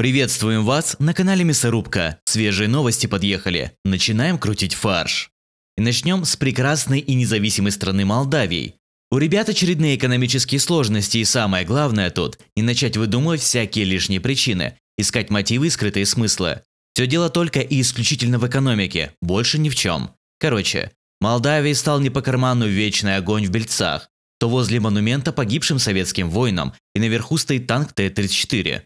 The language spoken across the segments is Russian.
Приветствуем вас на канале Мясорубка. Свежие новости подъехали. Начинаем крутить фарш. И начнем с прекрасной и независимой страны Молдавии. У ребят очередные экономические сложности и самое главное тут – не начать выдумывать всякие лишние причины, искать мотивы и скрытые смыслы. Все дело только и исключительно в экономике, больше ни в чем. Короче, Молдавии стал не по карману вечный огонь в бельцах, то возле монумента погибшим советским воинам и наверху стоит танк Т-34.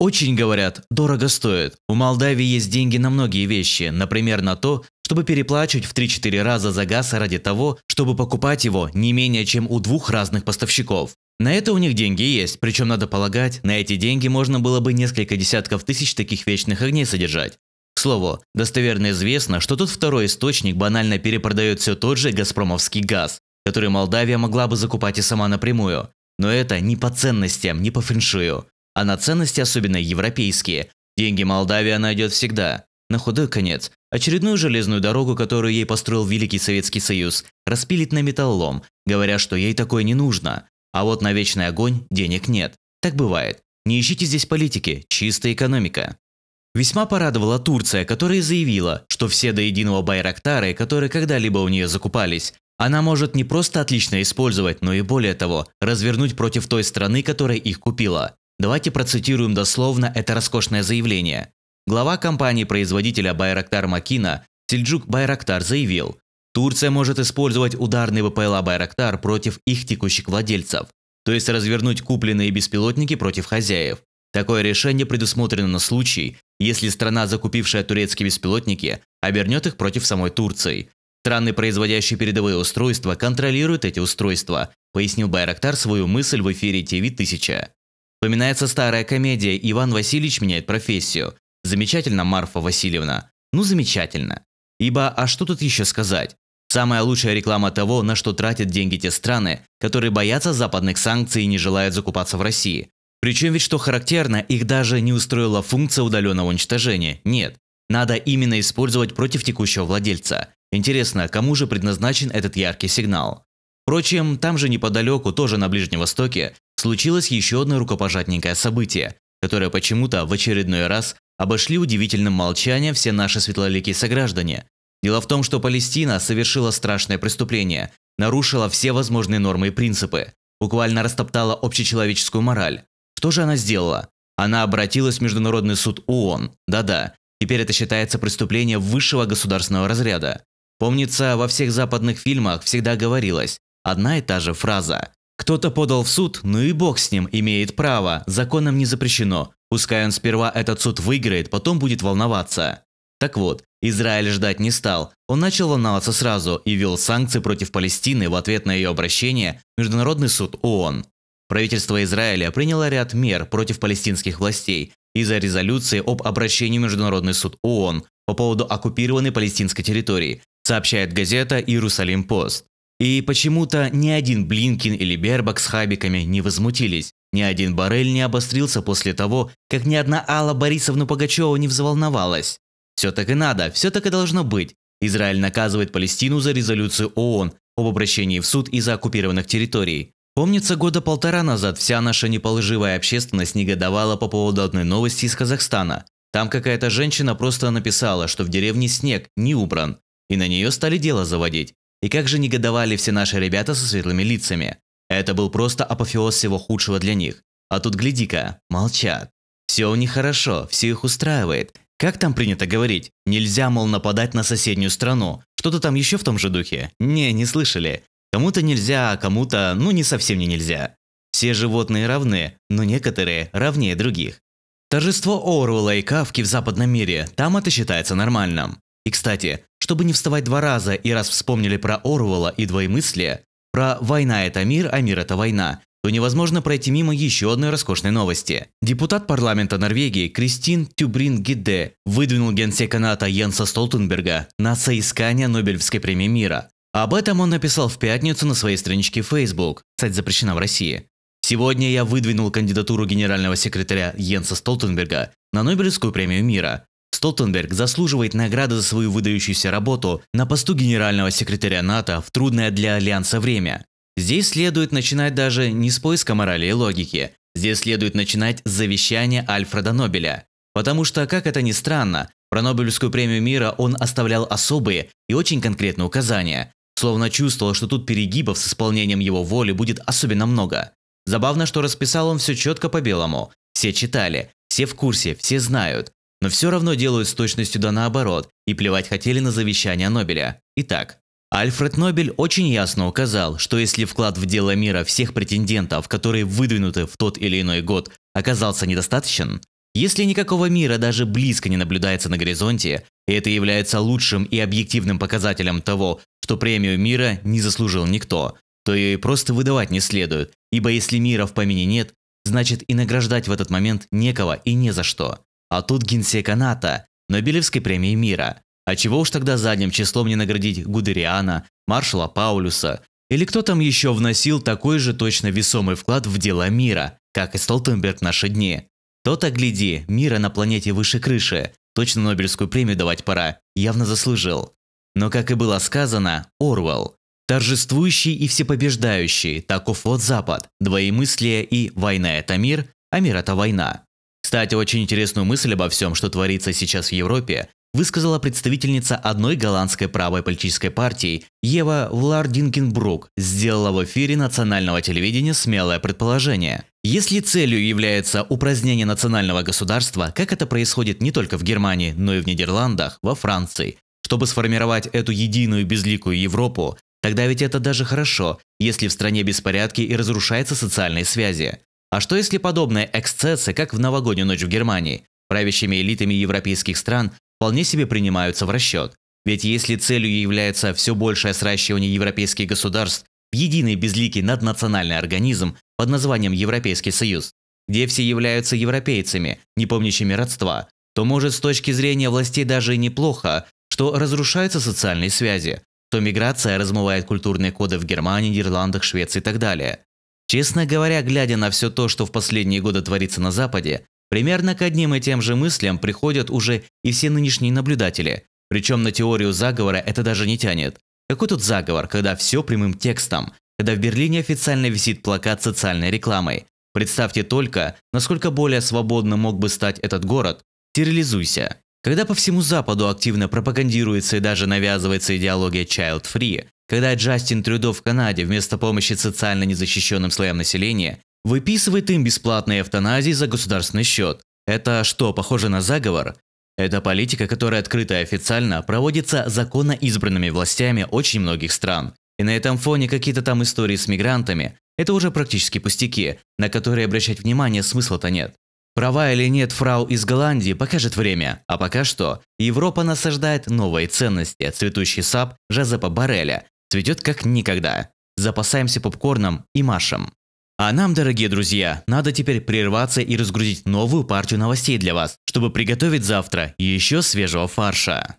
Очень, говорят, дорого стоит. У Молдавии есть деньги на многие вещи, например, на то, чтобы переплачивать в 3-4 раза за газ ради того, чтобы покупать его не менее чем у двух разных поставщиков. На это у них деньги есть, причем надо полагать, на эти деньги можно было бы несколько десятков тысяч таких вечных огней содержать. К слову, достоверно известно, что тут второй источник банально перепродает все тот же газпромовский газ, который Молдавия могла бы закупать и сама напрямую. Но это не по ценностям, не по фэншую а на ценности, особенно европейские. Деньги Молдавия найдет всегда. На худой конец. Очередную железную дорогу, которую ей построил Великий Советский Союз, распилит на металлом, говоря, что ей такое не нужно. А вот на вечный огонь денег нет. Так бывает. Не ищите здесь политики, чистая экономика. Весьма порадовала Турция, которая заявила, что все до единого байрактары, которые когда-либо у нее закупались, она может не просто отлично использовать, но и более того, развернуть против той страны, которая их купила. Давайте процитируем дословно это роскошное заявление. Глава компании-производителя Байрактар Макина Сельджук Байрактар заявил, Турция может использовать ударный ВПЛА «Байрактар» против их текущих владельцев, то есть развернуть купленные беспилотники против хозяев. Такое решение предусмотрено на случай, если страна, закупившая турецкие беспилотники, обернет их против самой Турции. Страны, производящие передовые устройства, контролируют эти устройства, пояснил Байрактар свою мысль в эфире ТВ-1000. Вспоминается старая комедия «Иван Васильевич меняет профессию». Замечательно, Марфа Васильевна. Ну, замечательно. Ибо, а что тут еще сказать? Самая лучшая реклама того, на что тратят деньги те страны, которые боятся западных санкций и не желают закупаться в России. Причем ведь, что характерно, их даже не устроила функция удаленного уничтожения. Нет. Надо именно использовать против текущего владельца. Интересно, кому же предназначен этот яркий сигнал? Впрочем, там же неподалеку, тоже на Ближнем Востоке, случилось еще одно рукопожатненькое событие, которое почему-то в очередной раз обошли удивительным молчанием все наши светлоликие сограждане. Дело в том, что Палестина совершила страшное преступление, нарушила все возможные нормы и принципы, буквально растоптала общечеловеческую мораль. Что же она сделала? Она обратилась в Международный суд ООН. Да-да, теперь это считается преступление высшего государственного разряда. Помнится, во всех западных фильмах всегда говорилось одна и та же фраза кто-то подал в суд, ну и бог с ним, имеет право, законом не запрещено. Пускай он сперва этот суд выиграет, потом будет волноваться. Так вот, Израиль ждать не стал. Он начал волноваться сразу и ввел санкции против Палестины в ответ на ее обращение в Международный суд ООН. Правительство Израиля приняло ряд мер против палестинских властей из-за резолюции об обращении в Международный суд ООН по поводу оккупированной палестинской территории, сообщает газета «Иерусалим-Пост». И почему-то ни один Блинкин или Бербак с хабиками не возмутились. Ни один Барель не обострился после того, как ни одна Алла Борисовна Пугачева не взволновалась. Все так и надо, все так и должно быть. Израиль наказывает Палестину за резолюцию ООН об обращении в суд из-за оккупированных территорий. Помнится, года полтора назад вся наша неположивая общественность негодовала по поводу одной новости из Казахстана. Там какая-то женщина просто написала, что в деревне снег не убран, и на нее стали дело заводить. И как же негодовали все наши ребята со светлыми лицами. Это был просто апофеоз всего худшего для них. А тут гляди-ка, молчат. Все у них хорошо, все их устраивает. Как там принято говорить? Нельзя, мол, нападать на соседнюю страну. Что-то там еще в том же духе? Не, не слышали. Кому-то нельзя, а кому-то, ну, не совсем не нельзя. Все животные равны, но некоторые равнее других. Торжество Оруэлла и Кавки в западном мире, там это считается нормальным. И, кстати, чтобы не вставать два раза, и раз вспомнили про Оруэлла и двоемыслие, про «война – это мир, а мир – это война», то невозможно пройти мимо еще одной роскошной новости. Депутат парламента Норвегии Кристин Тюбрин Гиде выдвинул генсека НАТО Йенса Столтенберга на соискание Нобелевской премии мира. Об этом он написал в пятницу на своей страничке Facebook, (сайт запрещена в России. «Сегодня я выдвинул кандидатуру генерального секретаря Йенса Столтенберга на Нобелевскую премию мира. Столтенберг заслуживает награды за свою выдающуюся работу на посту генерального секретаря НАТО в трудное для Альянса время. Здесь следует начинать даже не с поиска морали и логики, здесь следует начинать с завещания Альфреда Нобеля. Потому что, как это ни странно, про Нобелевскую премию мира он оставлял особые и очень конкретные указания, словно чувствовал, что тут перегибов с исполнением его воли будет особенно много. Забавно, что расписал он все четко по белому. Все читали, все в курсе, все знают но все равно делают с точностью да наоборот и плевать хотели на завещание Нобеля. Итак, Альфред Нобель очень ясно указал, что если вклад в дело мира всех претендентов, которые выдвинуты в тот или иной год, оказался недостаточен, если никакого мира даже близко не наблюдается на горизонте, и это является лучшим и объективным показателем того, что премию мира не заслужил никто, то ее и просто выдавать не следует, ибо если мира в помине нет, значит и награждать в этот момент некого и не за что. А тут генсека НАТО, Нобелевской премии мира. А чего уж тогда задним числом не наградить Гудериана, маршала Паулюса, или кто там еще вносил такой же точно весомый вклад в дела мира, как и Столтенберг в наши дни. То-то гляди, мира на планете выше крыши, точно Нобелевскую премию давать пора, явно заслужил. Но, как и было сказано, Орвел. Торжествующий и всепобеждающий, таков вот Запад, двоемыслие и «война – это мир», а мир – это война. Кстати, очень интересную мысль обо всем, что творится сейчас в Европе, высказала представительница одной голландской правой политической партии Ева Влардинкенбрук, сделала в эфире национального телевидения смелое предположение. Если целью является упразднение национального государства, как это происходит не только в Германии, но и в Нидерландах, во Франции, чтобы сформировать эту единую безликую Европу, тогда ведь это даже хорошо, если в стране беспорядки и разрушаются социальные связи. А что если подобные эксцессы, как в новогоднюю ночь в Германии, правящими элитами европейских стран, вполне себе принимаются в расчет? Ведь если целью является все большее сращивание европейских государств в единый безликий наднациональный организм под названием Европейский Союз, где все являются европейцами, не помнящими родства, то может с точки зрения властей даже и неплохо, что разрушаются социальные связи, то миграция размывает культурные коды в Германии, Нидерландах, Швеции и так далее. Честно говоря, глядя на все то, что в последние годы творится на Западе, примерно к одним и тем же мыслям приходят уже и все нынешние наблюдатели. Причем на теорию заговора это даже не тянет. Какой тут заговор, когда все прямым текстом, когда в Берлине официально висит плакат социальной рекламой. Представьте только, насколько более свободно мог бы стать этот город. Стерилизуйся. Когда по всему Западу активно пропагандируется и даже навязывается идеология child-free, когда Джастин Трюдо в Канаде вместо помощи социально незащищенным слоям населения выписывает им бесплатные эвтаназии за государственный счет. Это что, похоже на заговор? Это политика, которая открыто и официально проводится законно избранными властями очень многих стран. И на этом фоне какие-то там истории с мигрантами – это уже практически пустяки, на которые обращать внимание смысла-то нет. Права или нет фрау из Голландии покажет время, а пока что Европа насаждает новые ценности, цветущий сап Жозепа Барреля, цветет как никогда. Запасаемся попкорном и машем. А нам, дорогие друзья, надо теперь прерваться и разгрузить новую партию новостей для вас, чтобы приготовить завтра еще свежего фарша.